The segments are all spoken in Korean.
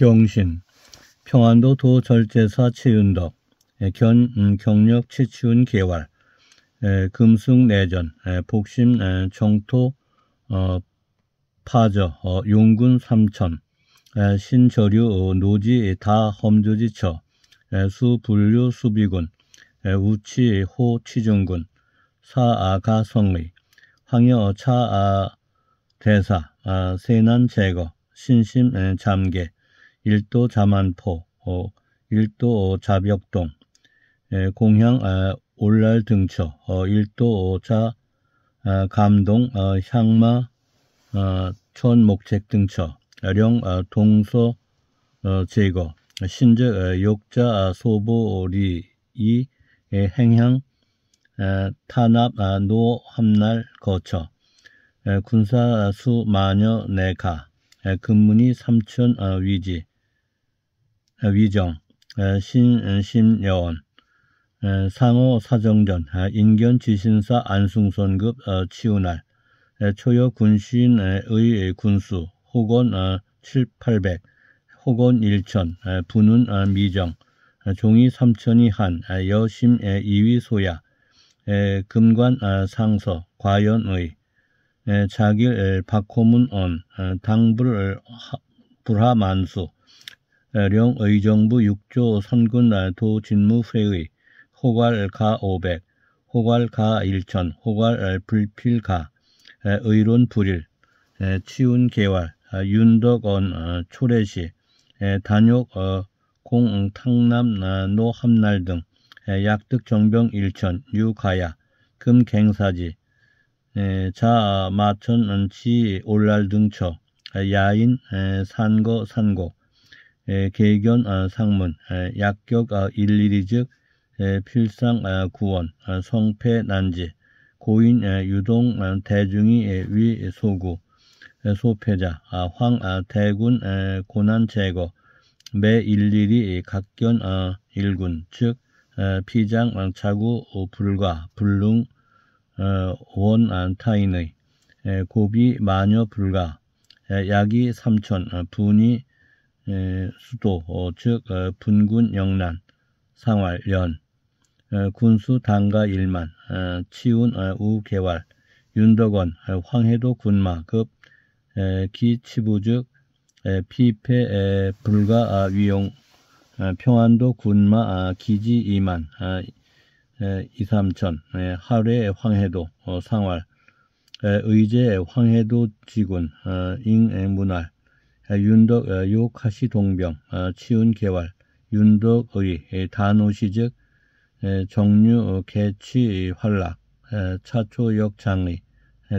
경신, 평안도 도절제사 최윤덕, 예, 견, 음, 경력 최치운 개활, 에, 예, 금승 내전, 에, 예, 복심 에, 정토 어, 파저, 어, 용군 삼천, 에, 신저류 어, 노지 다 험조지처, 에, 수분류 수비군, 에, 우치 호 치중군, 사아가 성리, 황여 차아 대사, 아, 세난 제거, 신심 에, 잠계, 1도 자만포, 어, 일도 어, 자벽동, 에, 공향 아, 올랄 등처, 어, 일도 어, 자 아, 감동, 어, 향마, 어, 천목책 등처, 령 어, 동서 어, 제거, 신제 어, 욕자 소보리 이 에, 행향 에, 탄압 아, 노함날 거처 군사수 마녀 내가 네 에, 근문이 삼천 어, 위지 어, 위정, 어, 신, 어, 심여원, 상호 사정전, 인견 지신사 안승선급 치우날, 초여 군신의 군수, 혹은 7, 800, 혹은 1천, 분은 미정, 종이 3천이 한, 여심 2위 소야, 금관 상서, 과연의, 자길 박호문언, 당불 불하만수, 령의정부 6조 선군 도진무회의 호괄가 500, 호괄가 1000, 호괄 불필가, 의론 불일, 치운 개활, 아, 윤덕언 어, 초래시, 단욕 어, 공탕남 어, 노함날 등 약득 정병 1000, 유가야, 금갱사지, 자 마천 지 올랄 등처, 야인 산거 산곡, 개견 어, 상문, 약격 아, 어, 일일이즉 필상 어, 구원, 성패 난지, 고인 유동 대중이 에, 위 소구, 소패자, 아, 황 아, 대군 고난 제거, 매 일일이 각견 아, 일군, 즉 피장 자구 불과 불능 원 아, 타인의 고비 마녀 불가, 약이 삼천, 분이 수도 어, 즉 어, 분군 영란 상활 연 어, 군수 당가 일만 치운 우개활 윤덕원 황해도 군마급 기치부즉 피폐 불가 아, 위용 평안도 군마 아, 기지 이만 아, 이삼천 하례 황해도 상활 의제 황해도 지군 잉문활 아, 윤덕 아, 요카시 동병 아, 치운 개활 윤덕의 단오시즉 정류 어, 개치 활락 차초역 장리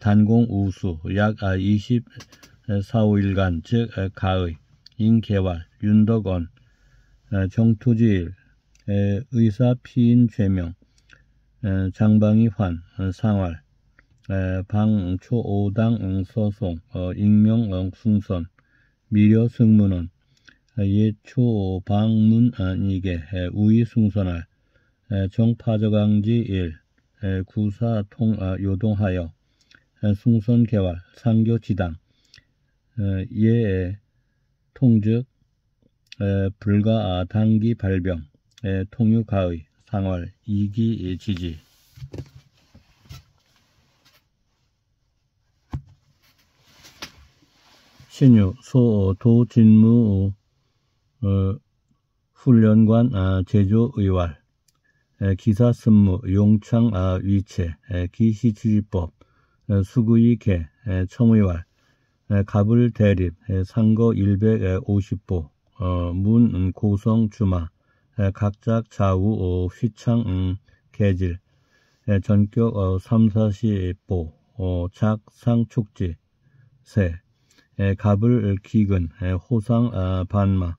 단공 우수 약 24일간 즉 가의 인개활 윤덕원 정투지일 의사 피인 죄명 장방이 환 어, 상활 방초오당 서송 어, 익명 응, 승선 미려 승무는 예초 방문 아니게 우위 승선할 정파저강지 일 구사통 아, 요동하여 승선개활 상교지당 예 통즉 불가 아, 당기 발병 통유가의 상월 이기 지지 신유, 소, 어, 도, 진무, 어, 훈련관, 아, 제조, 의활, 에, 기사, 선무, 용창, 아, 위체, 기시, 지지법, 수구의 개, 청의활, 갑을 대립, 에, 상거 150보, 어, 문, 음, 고성, 주마, 에, 각작, 좌우, 어, 휘창, 음, 개질, 에, 전격, 어, 삼사시, 보, 어, 작, 상, 축지, 세, 갑을 기근, 호상 어, 반마,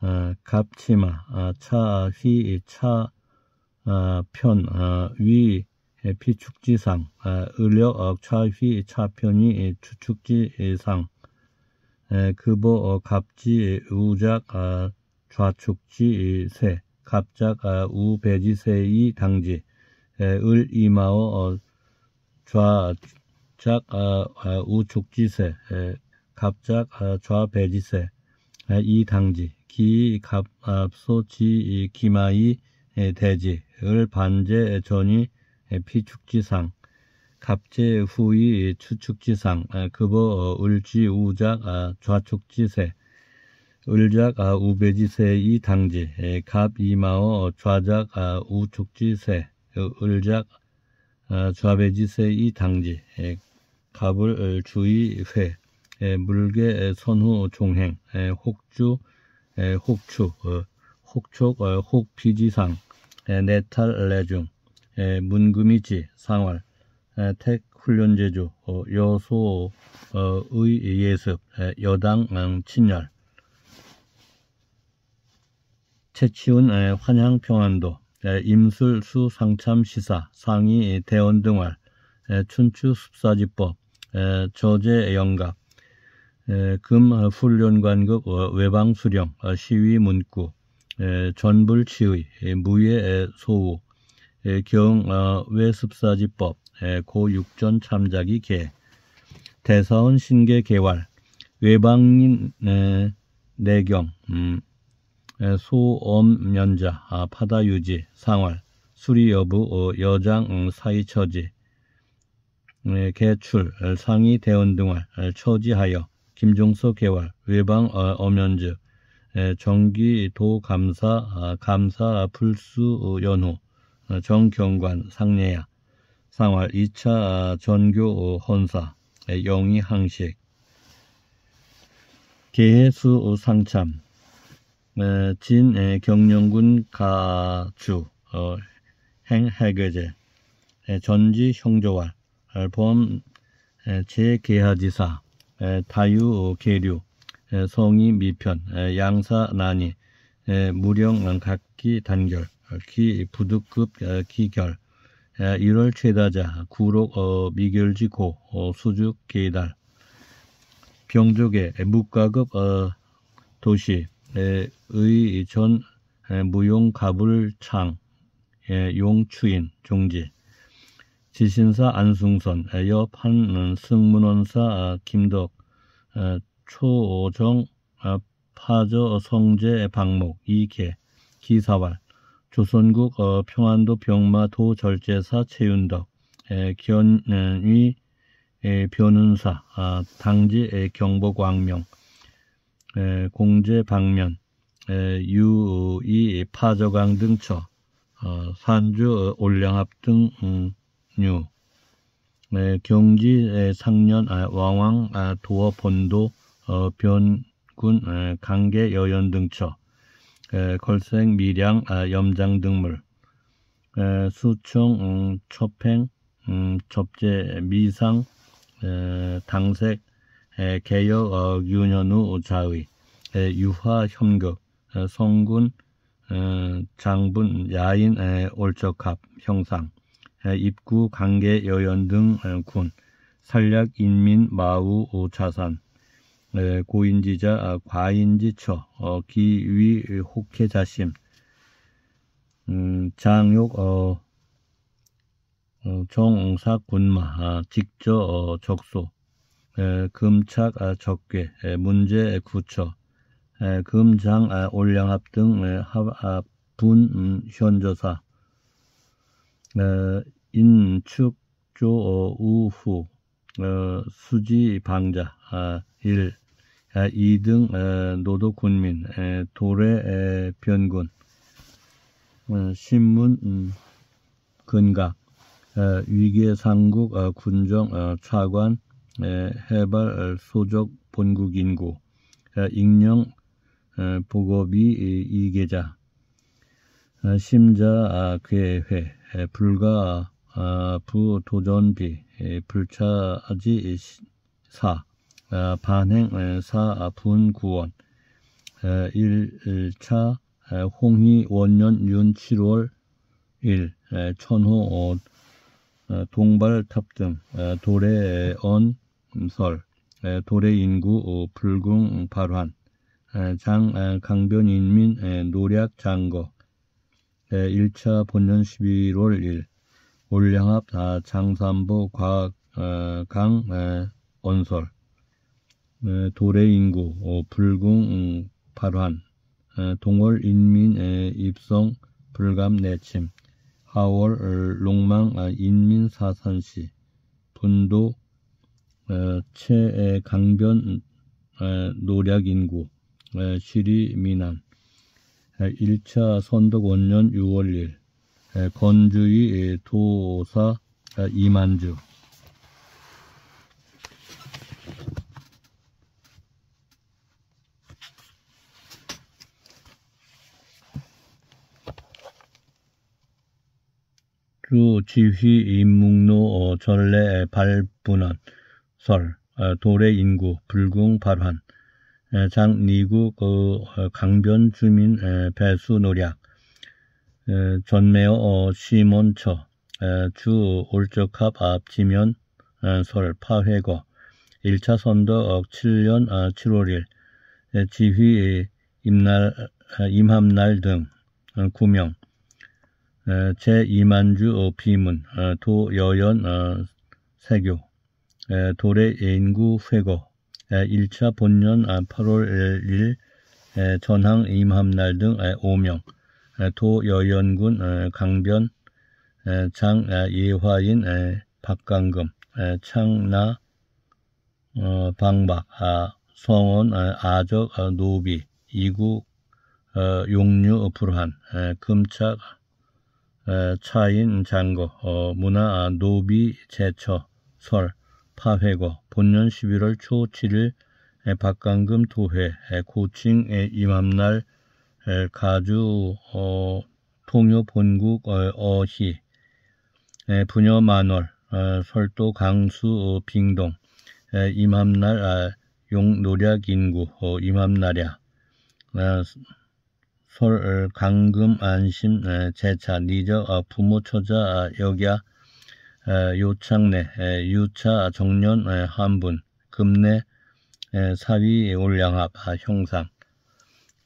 어, 갑치마, 차휘 어, 차편, 위 피축지상, 을력 차휘 차편이 추축지상, 그보 갑지 우작 좌축지세, 갑작 우배지세이 당지, 을 이마오 좌작 우축지세, 갑작 좌배지세 이 당지 기갑 앞소지 기마이 대지을 반제 전이 피축지상 갑제 후이 추축지상 급어 을지 우작 좌축지세 을작 우배지세 이 당지 갑 이마어 좌작 우축지세 을작 좌배지세 이 당지 갑을 주의회 물개 선후 종행, 혹주, 혹추 어, 혹촉, 어, 혹피지상, 내탈 내중, 문금이지 상월 택훈련제주, 어, 여소의 예습, 여당 친열, 채치운 환양평안도, 임술수 상참시사, 상이 대원등활, 춘추습사지법, 저제영갑, 예, 금훈련관급 아, 어, 외방수령, 아, 시위 문구, 예, 전불치의, 예, 무예 소우, 경외습사지법, 아, 고육전 참작이 계 대사원 신계 개활, 외방인 내경, 음, 소엄면자 파다유지, 상활, 수리여부, 어, 여장, 음, 사이처지, 개출, 상위 대원 등을 처지하여, 김종서 개활, 외방 어면즈 예, 정기도 감사, 아, 감사 풀수 어, 연호, 어, 정경관 상례야, 상활 2차 아, 전교 어, 헌사, 예, 영희 항식, 개해수 상참, 예, 진 경령군 가주, 행해계제, 전지 형조활, 범 아, 제계하지사, 다유 어, 계류 성이 미편 양사 난이 무령 어, 각기 단결 어, 기 부득급 기결 1월 최다자 구록 미결지 고 수죽 계달 병족의 무가급 도시 의전 무용 가불 창 용추인 종지 지신사 안승선, 에어 판 승문원사 아, 김덕, 아, 초오정 아, 파저 성재 박목 이계 기사왈 조선국 어, 평안도 병마도 절제사 최윤덕 견위 변은사 당지 경보광명 공제 방면 유이 파저강 등처 어, 산주 어, 올량합 등 음, 류 에, 경지 에, 상년 아, 왕왕 아, 도어 본도 어, 변군 에, 예, 강계 여연 등처 에, 예, 걸생 미량 아, 염장 등물 에, 예, 수청 음, 첩행 음, 접제 미상 에, 당색 에, 개혁 어, 윤현우 자의 에, 유화 현극 에, 성군 에, 장분 야인 에, 올적합 형상 입구, 강계, 여연 등 어, 군, 산략, 인민, 마우, 오차산, 고인지자, 아, 과인지처, 어, 기위, 혹해자심, 음, 장욕, 어, 정사, 군마, 아, 직저, 적소, 금착, 아, 적괴, 문제, 구처, 금장, 올량합 등 합, 분, 음, 현저사, 어, 인축 조우후 어, 수지 방자 아, 1 2등 아, 어, 노도 군민 도래 에, 변군 어, 신문 음, 근각 어, 위계 상국 군정 차관 해발 소적 본국 인구 에, 익령 에, 보고비 이계자 아, 심자 괴회 아, 불가 아, 부도전비 불차지 사 반행 사 분구원 1차 홍희 원년 윤 7월 1 천호 어, 동발탑 등 도래언 음, 설 도래인구 어, 불궁 발환 장 강변인민 노략 장거 1차 예, 본년 11월 1일 올량합 장산보 과강 어, 어, 언설 어, 도래 인구 불궁 음, 발환 동월 인민 입성 불감 내침 하월 롱망 아, 인민 사산시 분도 최강변 음, 노략 인구 시리 미남 1차 예, 선덕 원년 6월 1일 예, 건주의 예, 도사 아, 이만주 주 지휘 임묵로 전래 어, 발분한 설 도래 아, 인구 불궁 발환 장리구 그 어, 강변 주민 배수 노략 전매어 시몬처 주 올적합 앞 지면 설 파회거 1차 선도 7년 7월 1 지휘 임날 아, 임함날 등 어, 구명 제이만주 어, 비문 도여연 세교 도래 인구 회거 1차 본년 8월 아, 1일 전항 임함날 등 5명, 도 여연군 강변, 장 예화인 박강금, 창나 어, 방박, 아, 성원 아적 어, 노비, 이국 어, 용류 불한, 금착 차인 장거, 문화 아, 노비 제처, 설, 파회고 본년 11월 초 7일 박강금 도회 고칭 임함날 가주 어, 통요 본국 어, 시 부녀 만월 어, 설도 강수 어, 빙동 임함날 아, 용노략 인구 임함날야 어, 설 강금 안심 제차 니저 아, 부모 처자 아, 여기야 요창내 유차 정년 한분 금내 사위 올량합 아, 형상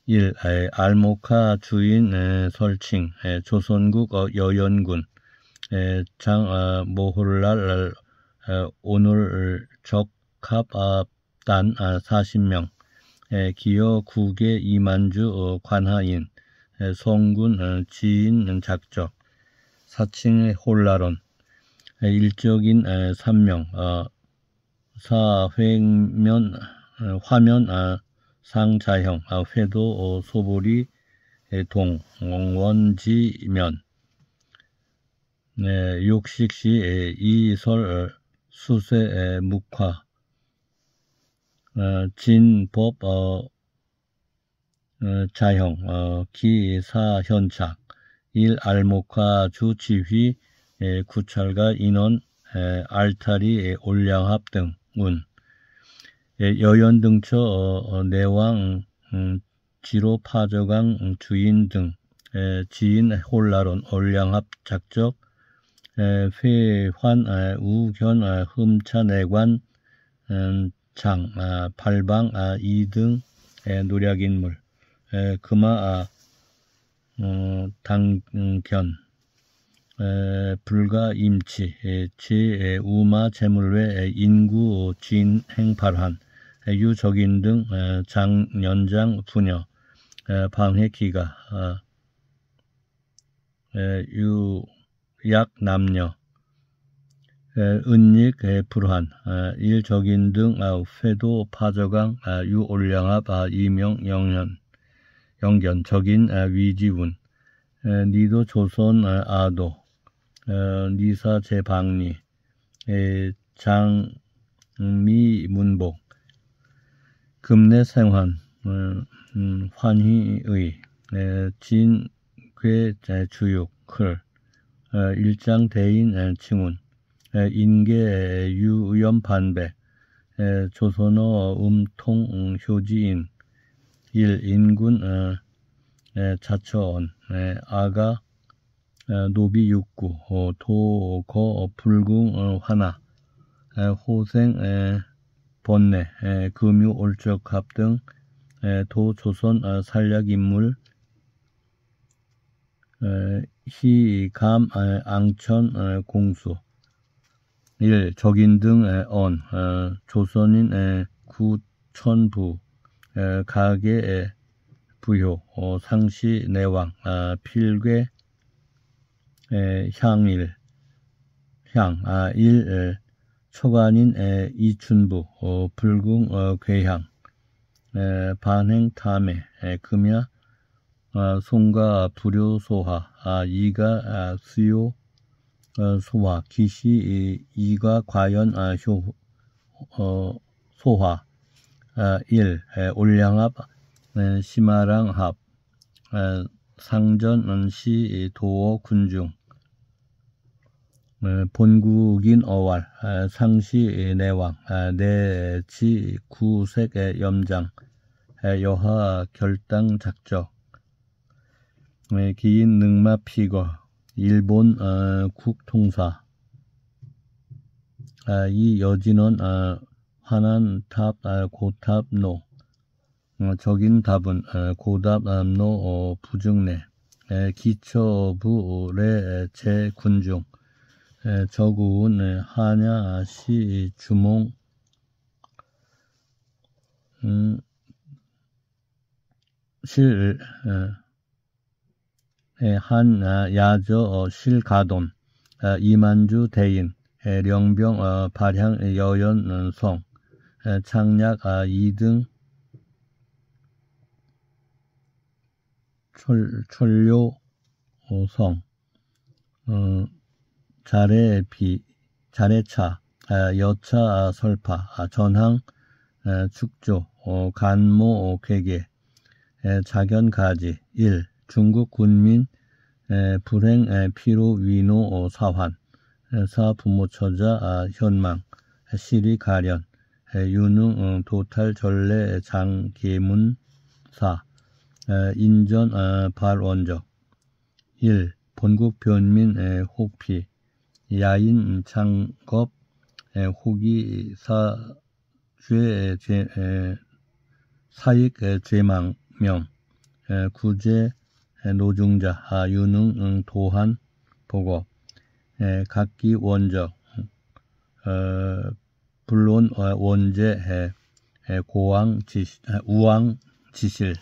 1. 알모카 주인 설칭 조선국 어, 여연군 장 어, 모홀랄 오늘 적합 단 40명 기여 국의 이만주 어, 관하인 성군 지인 작적 사칭의 홀라론 예, 일적인 3명 예, 어, 사회면 어, 화면 어, 상자형, 회도 소보리 예, 동, 원지면 네, 욕식시 이설 수세 묵화 진법 자형 기사현착 일알목화 주치휘 구찰과 인원, 알타리, 올량합 등 운, 여연 등처 어, 어, 내왕 음, 지로 파저강 음, 주인 등 지인 홀라론 올량합 작적 회환 우견 흠차 내관 음, 장 아, 발방 아, 이등 노력인물 금화 아, 어, 당견 에, 불가 임치 에, 지 에, 우마 재물외 에, 인구 진행 발한 에, 유적인 등 에, 장년장 부녀 에, 방해기가 아, 에, 유약 남녀 에, 은닉 에, 불한 에, 아, 일적인 등 아, 회도 파저강 아, 유올량합 아, 이명 영연 영견적인 아, 위지운 에, 니도 조선 아, 아도 어, 리사 제방리 장미 문복, 금내 생환, 어, 음, 환희의, 에, 진괴 주육, 클, 어, 일장 대인 에, 칭운, 에, 인계 유연 반배, 에, 조선어 음통 음, 효지인, 일 인군 에, 어, 에, 자처원, 에, 아가 노비 육구, 어, 도거 어, 불궁 화나, 어, 호생 번뇌, 금유 올적합 등 도조선 어, 살략 인물 희감 앙천 공수 일, 적인 등언 어, 조선인 구천부 가계 부효 상시 내왕 아, 필괴 에, 향일, 향, 아, 일, 에, 초간인 에, 이춘부, 어, 불궁, 어, 괴향, 에, 반행, 탐해, 에, 금야, 아, 송가, 불효, 소화 아, 이가, 아, 수요, 어, 소화, 기시, 이, 이가, 과연, 아, 효, 어, 소화, 아, 일, 에, 올량합, 에, 심하랑합 에, 상전 은시 도어 군중 본국인 어왈 상시 내왕 내치 구색 염장 여하 결당 작적 기인 능마 피거 일본 어, 국통사 이 여진원 화난 어, 탑 어, 고탑 노 어, 적인 답은 에, 고답 암노 어, 부증례 기초부례 제군중 저군 에, 하냐 시 주몽 음, 실한 아, 야저 어, 실가돈 아, 이만주 대인 에, 령병 어, 발향 여연성 음, 창략 아, 2등 철, 철료성, 어, 자래 비, 자래차, 아, 여차 아, 설파, 아, 전항 아, 축조, 어, 간모 어, 괴계, 에, 자견가지, 일 중국 군민 에, 불행 에, 피로 위노 어, 사환, 에, 사 부모 처자 아, 현망, 에, 시리 가련, 에, 유능 어, 도탈 전례 장계문사 어, 인전 어, 발원적 1. 본국 변민 혹피 야인 음, 창겁 호기 사죄 사익 죄망명 구제 노중자 유능 음, 도한 보고 각기 원적 어, 불론 어, 원제 고왕 지 아, 우왕 지실